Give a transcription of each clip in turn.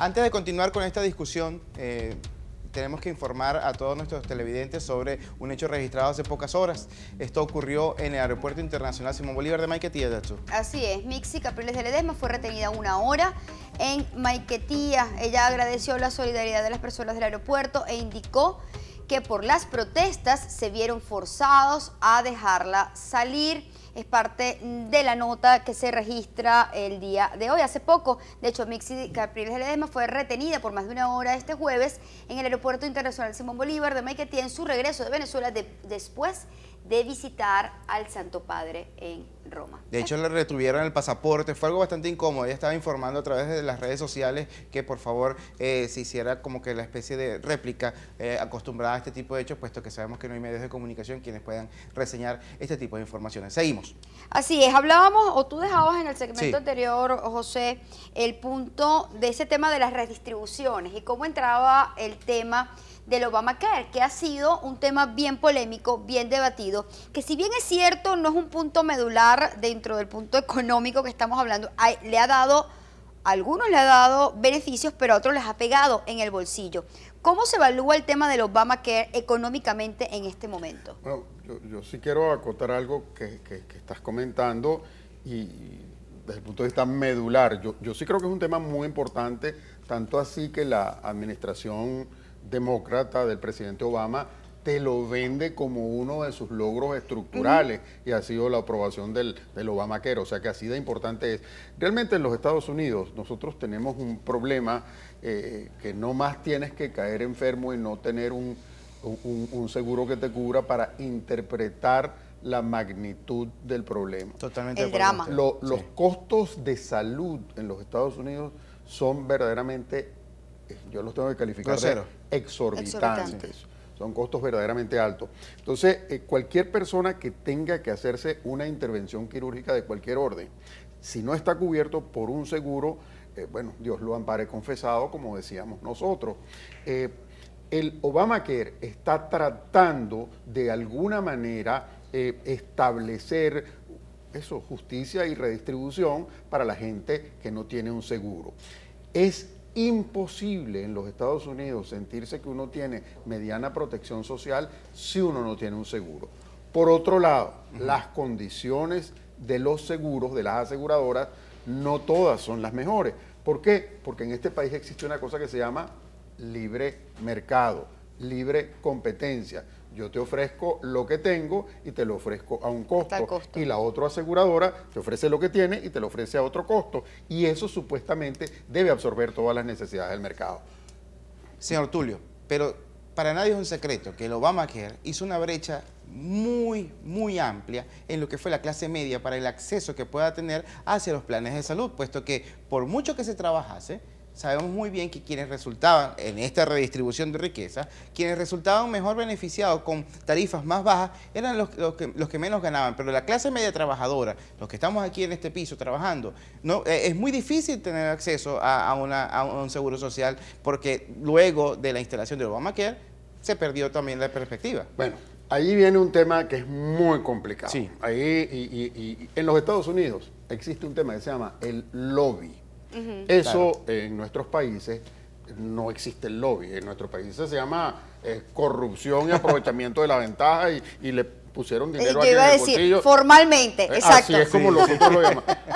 Antes de continuar con esta discusión, eh, tenemos que informar a todos nuestros televidentes sobre un hecho registrado hace pocas horas. Esto ocurrió en el Aeropuerto Internacional Simón Bolívar de Maiquetía, hecho Así es, Mixi Capriles de Ledesma fue retenida una hora en Maiquetía. Ella agradeció la solidaridad de las personas del aeropuerto e indicó que por las protestas se vieron forzados a dejarla salir es parte de la nota que se registra el día de hoy. Hace poco, de hecho, Mixi Capriles Ledesma fue retenida por más de una hora este jueves en el Aeropuerto Internacional Simón Bolívar de Maiquetía en su regreso de Venezuela después de visitar al Santo Padre en Roma. De hecho, le retuvieron el pasaporte, fue algo bastante incómodo. Ella estaba informando a través de las redes sociales que por favor eh, se hiciera como que la especie de réplica eh, acostumbrada a este tipo de hechos, puesto que sabemos que no hay medios de comunicación quienes puedan reseñar este tipo de informaciones. Seguimos. Así es, hablábamos, o tú dejabas en el segmento anterior, José, el punto de ese tema de las redistribuciones y cómo entraba el tema del Obamacare, que ha sido un tema bien polémico, bien debatido, que si bien es cierto, no es un punto medular dentro del punto económico que estamos hablando, le ha dado, a algunos le ha dado beneficios, pero a otros les ha pegado en el bolsillo. ¿Cómo se evalúa el tema del Obamacare económicamente en este momento? Bueno, yo, sí quiero acotar algo que, estás comentando y desde el punto de vista medular. Yo, yo sí creo que es un tema muy importante, tanto así que la administración demócrata del presidente Obama te lo vende como uno de sus logros estructurales y ha sido la aprobación del, del o sea que así de importante es. Realmente en los Estados Unidos nosotros tenemos un problema eh, que no más tienes que caer enfermo y no tener un, un, seguro que te cubra para interpretar la magnitud del problema. Totalmente. El los costos de salud en los Estados Unidos son verdaderamente, eh, yo los tengo que calificar Cero exorbitantes. Son costos verdaderamente altos. Entonces, eh, cualquier persona que tenga que hacerse una intervención quirúrgica de cualquier orden, si no está cubierto por un seguro, eh, bueno, Dios lo ampare confesado, como decíamos nosotros. Eh, el Obamacare está tratando de alguna manera establecer eso, justicia y redistribución para la gente que no tiene un seguro. Es imposible en los Estados Unidos sentirse que uno tiene mediana protección social si uno no tiene un seguro. Por otro lado, las condiciones de los seguros, de las aseguradoras, no todas son las mejores. ¿Por qué? Porque en este país existe una cosa que se llama libre mercado, libre competencia yo te ofrezco lo que tengo y te lo ofrezco a un costo. Y la otra aseguradora te ofrece lo que tiene y te lo ofrece a otro costo. Y eso supuestamente debe absorber todas las necesidades del mercado. Señor Tulio, pero para nadie es un secreto que el Obamacare hizo una brecha muy, muy amplia en lo que fue la clase media para el acceso que pueda tener hacia los planes de salud, puesto que por mucho que se trabajase, sabemos muy bien que quienes resultaban en esta redistribución de riqueza, quienes resultaban mejor beneficiados con tarifas más bajas eran los, que, los que, menos ganaban, pero la clase media trabajadora, los que estamos aquí en este piso trabajando, no, eh, es muy difícil tener acceso a, un seguro social porque luego de la instalación de Obamacare se perdió también la perspectiva. Bueno, ahí viene un tema que es muy complicado. Sí. Ahí, y, en los Estados Unidos existe un tema que se llama el lobby. Eso en nuestros países no existe el lobby. En nuestros países se llama eh, corrupción y aprovechamiento de la ventaja y, le pusieron eh, dinero en el a decir, Formalmente, eh, exacto.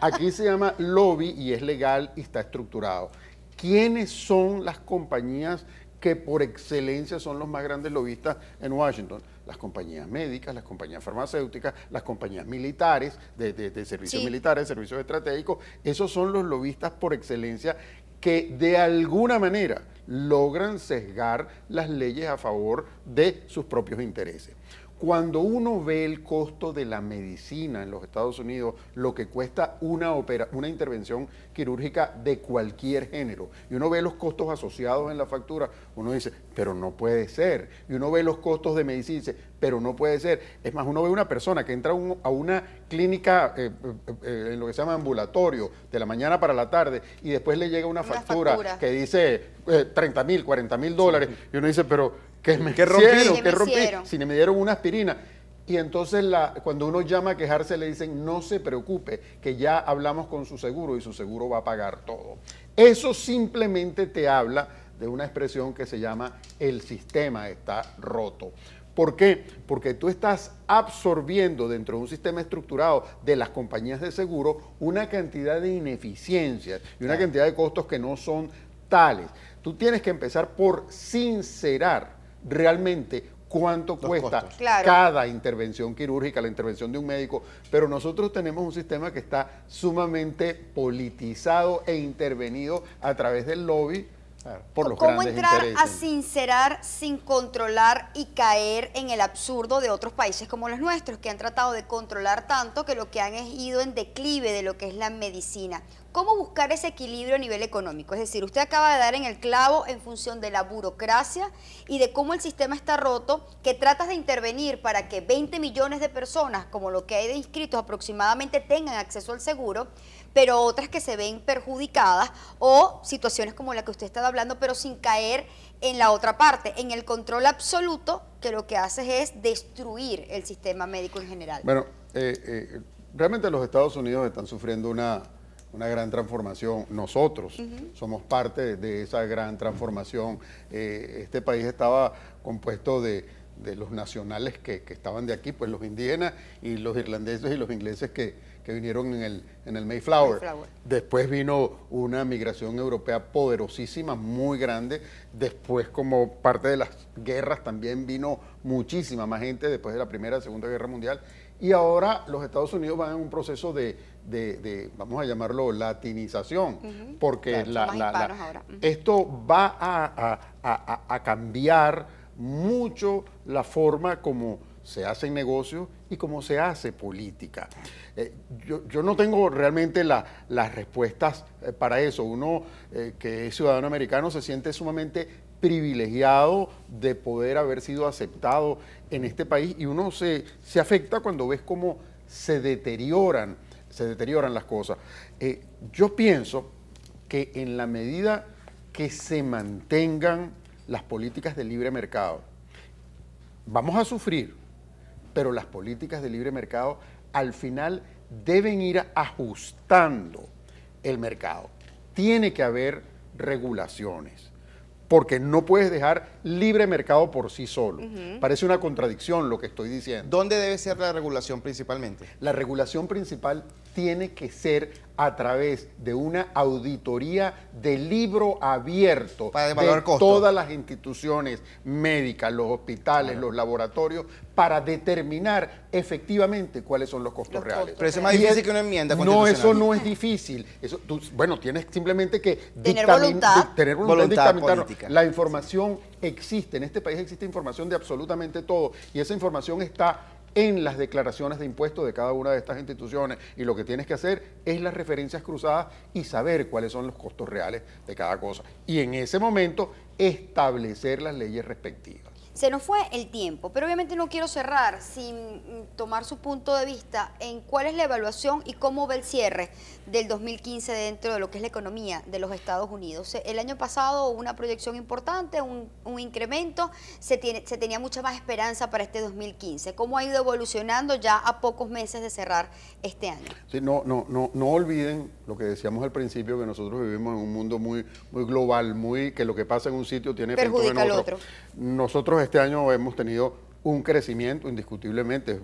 Aquí se llama lobby y es legal y está estructurado. ¿Quiénes son las compañías que por excelencia son los más grandes lobistas en Washington? las compañías médicas, las compañías farmacéuticas, las compañías militares, de, servicios militares, servicios estratégicos, esos son los lobistas por excelencia que de alguna manera logran sesgar las leyes a favor de sus propios intereses. Cuando uno ve el costo de la medicina en los Estados Unidos, lo que cuesta una, una intervención quirúrgica de cualquier género, y uno ve los costos asociados en la factura, uno dice, pero no puede ser. Y uno ve los costos de medicina dice, pero no puede ser. Es más, uno ve una persona que entra a una clínica eh, eh, eh, en lo que se llama ambulatorio, de la mañana para la tarde, y después le llega una, factura, que dice 30 mil, 40 mil dólares, y uno dice, pero que me, ¿Qué que Si me dieron una aspirina. Y entonces cuando uno llama a quejarse le dicen, no se preocupe, que ya hablamos con su seguro y su seguro va a pagar todo. Eso simplemente te habla de una expresión que se llama el sistema está roto. ¿Por qué? Porque tú estás absorbiendo dentro de un sistema estructurado de las compañías de seguro una cantidad de ineficiencias y una cantidad de costos que no son tales. Tú tienes que empezar por sincerar realmente cuánto cuesta cada intervención quirúrgica, la intervención de un médico, pero nosotros tenemos un sistema que está sumamente politizado e intervenido a través del lobby por los ¿Cómo entrar a sincerar sin controlar y caer en el absurdo de otros países como los nuestros, que han tratado de controlar tanto que lo que han es ido en declive de lo que es la medicina? ¿Cómo buscar ese equilibrio a nivel económico? Es decir, usted acaba de dar en el clavo en función de la burocracia y de cómo el sistema está roto, que tratas de intervenir para que 20 millones de personas, como lo que hay de inscritos aproximadamente, tengan acceso al seguro, pero otras que se ven perjudicadas o situaciones como la que usted está hablando, pero sin caer en la otra parte, en el control absoluto, que lo que hace es destruir el sistema médico en general. Bueno, eh, eh, realmente los Estados Unidos están sufriendo una una gran transformación. Nosotros somos parte de esa gran transformación. Eh, este país estaba compuesto de, los nacionales que, estaban de aquí, pues los indígenas y los irlandeses y los ingleses que, vinieron en el, en el Mayflower. Después vino una migración europea poderosísima, muy grande. Después, como parte de las guerras, también vino muchísima más gente después de la Primera y Segunda Guerra Mundial. Y ahora los Estados Unidos van en un proceso de, de, vamos a llamarlo, latinización, porque la, esto va a, cambiar mucho la forma como se hacen negocios y cómo se hace política. Eh, yo, yo, no tengo realmente las respuestas eh, para eso. Uno eh, que es ciudadano americano se siente sumamente privilegiado de poder haber sido aceptado en este país y uno se, se afecta cuando ves cómo se deterioran se deterioran las cosas. Eh, yo pienso que en la medida que se mantengan las políticas de libre mercado, vamos a sufrir, pero las políticas de libre mercado al final deben ir ajustando el mercado. Tiene que haber regulaciones, porque no puedes dejar libre mercado por sí solo. Parece una contradicción lo que estoy diciendo. ¿Dónde debe ser la regulación principalmente? La regulación principal tiene que ser a través de una auditoría de libro abierto para de todas las instituciones médicas, los hospitales, los laboratorios, para determinar efectivamente cuáles son los costos reales. Pero eso es más difícil que una enmienda No, eso no es difícil. bueno, tienes simplemente que tener voluntad, tener voluntad La información existe. En este país existe información de absolutamente todo y esa información está en las declaraciones de impuestos de cada una de estas instituciones y lo que tienes que hacer es las referencias cruzadas y saber cuáles son los costos reales de cada cosa. Y en ese momento establecer las leyes respectivas. Se nos fue el tiempo, pero obviamente no quiero cerrar sin mm, tomar su punto de vista en cuál es la evaluación y cómo ve el cierre del 2015 dentro de lo que es la economía de los Estados Unidos. Eh, el año pasado hubo una proyección importante, un, incremento, se, tiene, se tenía mucha más esperanza para este 2015. ¿Cómo ha ido evolucionando ya a pocos meses de cerrar este año? Sí, no, no, no, no olviden lo que decíamos al principio, que nosotros vivimos en un mundo muy, muy global, muy que lo que pasa en un sitio tiene que en otro. al otro. Nosotros este año hemos tenido un crecimiento indiscutiblemente,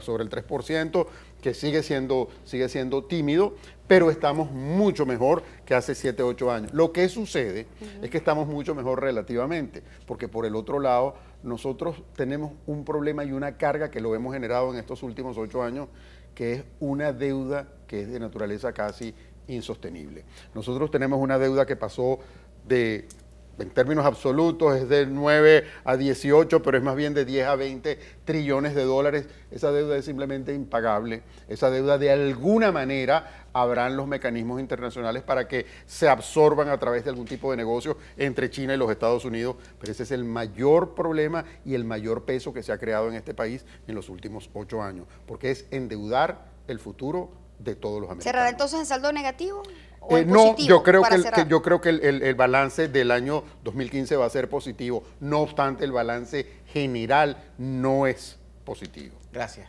sobre el 3%, que sigue siendo, sigue siendo tímido, pero estamos mucho mejor que hace 7, 8 años. Lo que sucede es que estamos mucho mejor relativamente, porque por el otro lado, nosotros tenemos un problema y una carga que lo hemos generado en estos últimos 8 años, que es una deuda que es de naturaleza casi insostenible. Nosotros tenemos una deuda que pasó de en términos absolutos es de 9 a 18, pero es más bien de 10 a 20 trillones de dólares. Esa deuda es simplemente impagable. Esa deuda de alguna manera habrán los mecanismos internacionales para que se absorban a través de algún tipo de negocio entre China y los Estados Unidos, pero ese es el mayor problema y el mayor peso que se ha creado en este país en los últimos ocho años, porque es endeudar el futuro de todos los americanos. ¿Cerrará entonces en saldo negativo? Eh, no, yo creo que, yo creo que el, balance del año 2015 va a ser positivo. No obstante, el balance general no es positivo. Gracias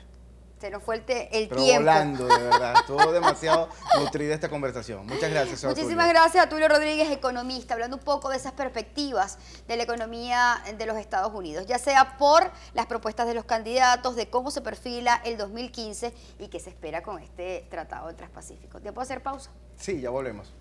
se fue el, Pero tiempo. volando, de verdad. Estuvo demasiado nutrida esta conversación. Muchas gracias, Muchísimas gracias a Tulio Rodríguez, economista, hablando un poco de esas perspectivas de la economía de los Estados Unidos, ya sea por las propuestas de los candidatos, de cómo se perfila el 2015 y qué se espera con este tratado del Transpacífico. ¿Te puedo hacer pausa? Sí, ya volvemos.